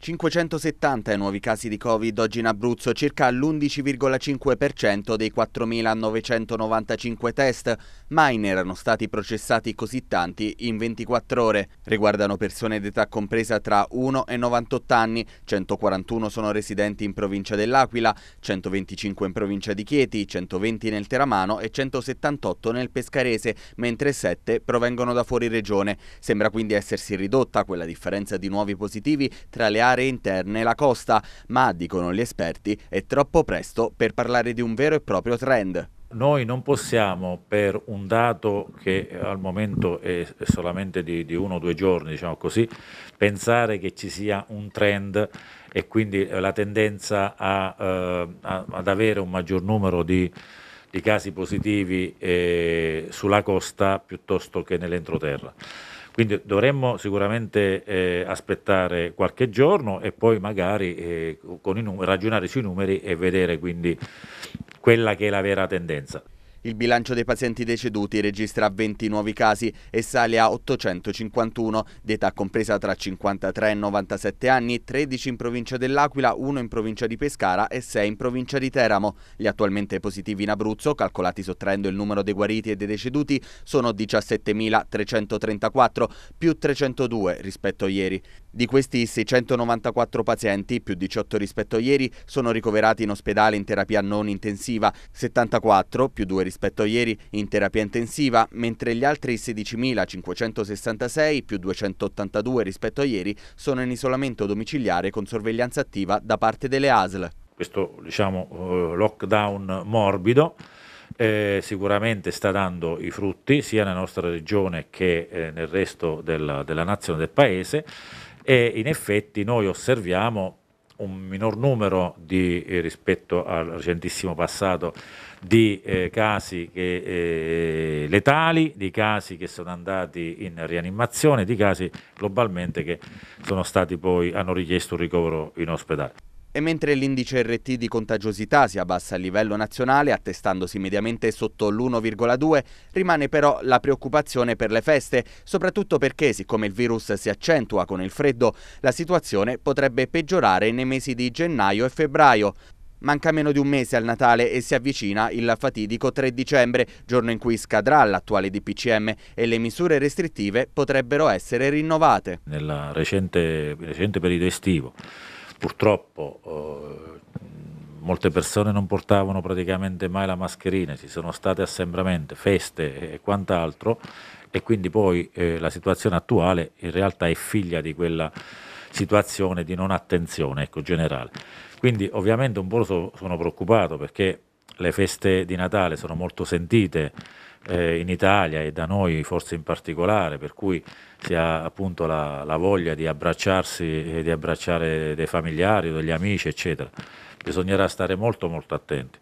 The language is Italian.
570 nuovi casi di Covid oggi in Abruzzo, circa l'11,5% dei 4.995 test. Mai ne erano stati processati così tanti in 24 ore. Riguardano persone d'età compresa tra 1 e 98 anni, 141 sono residenti in provincia dell'Aquila, 125 in provincia di Chieti, 120 nel Teramano e 178 nel Pescarese, mentre 7 provengono da fuori regione. Sembra quindi essersi ridotta quella differenza di nuovi positivi tra le aree aree interne la costa, ma, dicono gli esperti, è troppo presto per parlare di un vero e proprio trend. Noi non possiamo per un dato che al momento è solamente di, di uno o due giorni, diciamo così, pensare che ci sia un trend e quindi la tendenza a, eh, ad avere un maggior numero di, di casi positivi eh, sulla costa piuttosto che nell'entroterra. Quindi dovremmo sicuramente eh, aspettare qualche giorno e poi magari eh, numeri, ragionare sui numeri e vedere quindi quella che è la vera tendenza. Il bilancio dei pazienti deceduti registra 20 nuovi casi e sale a 851, d'età compresa tra 53 e 97 anni, 13 in provincia dell'Aquila, 1 in provincia di Pescara e 6 in provincia di Teramo. Gli attualmente positivi in Abruzzo, calcolati sottraendo il numero dei guariti e dei deceduti, sono 17.334, più 302 rispetto a ieri. Di questi 694 pazienti, più 18 rispetto a ieri, sono ricoverati in ospedale in terapia non intensiva, 74 più 2 rispetto rispetto a ieri in terapia intensiva, mentre gli altri 16.566 più 282 rispetto a ieri sono in isolamento domiciliare con sorveglianza attiva da parte delle ASL. Questo diciamo, eh, lockdown morbido eh, sicuramente sta dando i frutti sia nella nostra regione che eh, nel resto della, della nazione del paese e in effetti noi osserviamo un minor numero di, eh, rispetto al recentissimo passato di eh, casi che, eh, letali, di casi che sono andati in rianimazione, di casi globalmente che sono stati poi, hanno richiesto un ricovero in ospedale. E mentre l'indice RT di contagiosità si abbassa a livello nazionale, attestandosi mediamente sotto l'1,2, rimane però la preoccupazione per le feste, soprattutto perché, siccome il virus si accentua con il freddo, la situazione potrebbe peggiorare nei mesi di gennaio e febbraio. Manca meno di un mese al Natale e si avvicina il fatidico 3 dicembre, giorno in cui scadrà l'attuale DPCM e le misure restrittive potrebbero essere rinnovate. Nel recente, recente periodo estivo purtroppo eh, molte persone non portavano praticamente mai la mascherina, ci sono state assembramenti, feste e quant'altro e quindi poi eh, la situazione attuale in realtà è figlia di quella situazione di non attenzione ecco, generale. Quindi ovviamente un po' so, sono preoccupato perché le feste di Natale sono molto sentite eh, in Italia e da noi forse in particolare, per cui si ha appunto la, la voglia di abbracciarsi e di abbracciare dei familiari, degli amici, eccetera. Bisognerà stare molto molto attenti.